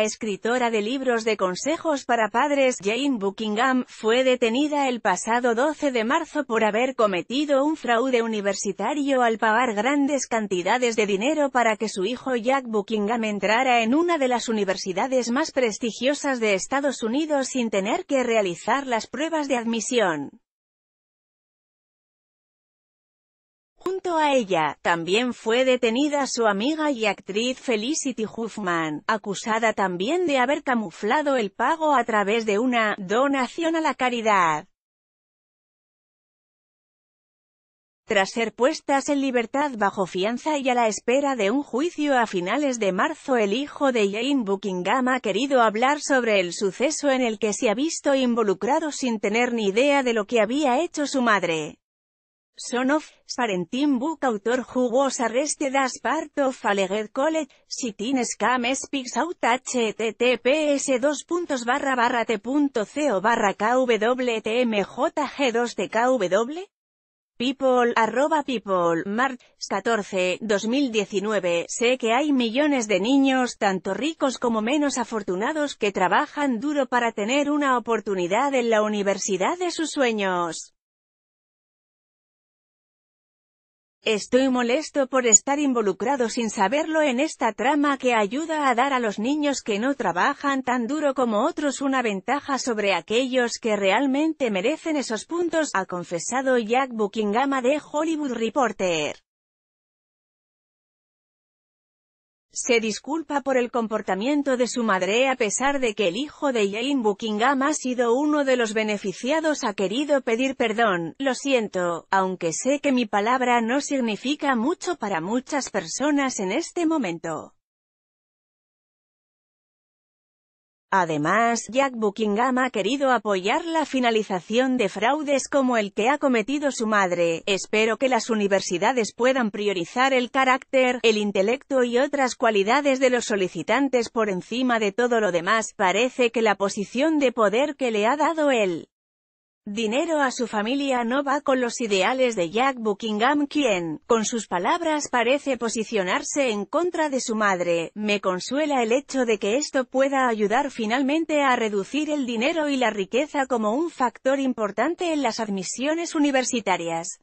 la escritora de libros de consejos para padres Jane Buckingham, fue detenida el pasado 12 de marzo por haber cometido un fraude universitario al pagar grandes cantidades de dinero para que su hijo Jack Buckingham entrara en una de las universidades más prestigiosas de Estados Unidos sin tener que realizar las pruebas de admisión. a ella, también fue detenida su amiga y actriz Felicity Huffman, acusada también de haber camuflado el pago a través de una «donación a la caridad». Tras ser puestas en libertad bajo fianza y a la espera de un juicio a finales de marzo el hijo de Jane Buckingham ha querido hablar sobre el suceso en el que se ha visto involucrado sin tener ni idea de lo que había hecho su madre son of Book Autor who was arrested as part of alleged college, sitin scam speaks out https barra t.co barra kwtmjg2 TKW people, arroba people, mart, 14, 2019, sé que hay millones de niños, tanto ricos como menos afortunados, que trabajan duro para tener una oportunidad en la universidad de sus sueños. Estoy molesto por estar involucrado sin saberlo en esta trama que ayuda a dar a los niños que no trabajan tan duro como otros una ventaja sobre aquellos que realmente merecen esos puntos, ha confesado Jack Buckingham de Hollywood Reporter. se disculpa por el comportamiento de su madre a pesar de que el hijo de Jane Buckingham ha sido uno de los beneficiados ha querido pedir perdón, lo siento, aunque sé que mi palabra no significa mucho para muchas personas en este momento. Además, Jack Buckingham ha querido apoyar la finalización de fraudes como el que ha cometido su madre. Espero que las universidades puedan priorizar el carácter, el intelecto y otras cualidades de los solicitantes por encima de todo lo demás. Parece que la posición de poder que le ha dado él dinero a su familia no va con los ideales de Jack Buckingham quien, con sus palabras parece posicionarse en contra de su madre. Me consuela el hecho de que esto pueda ayudar finalmente a reducir el dinero y la riqueza como un factor importante en las admisiones universitarias.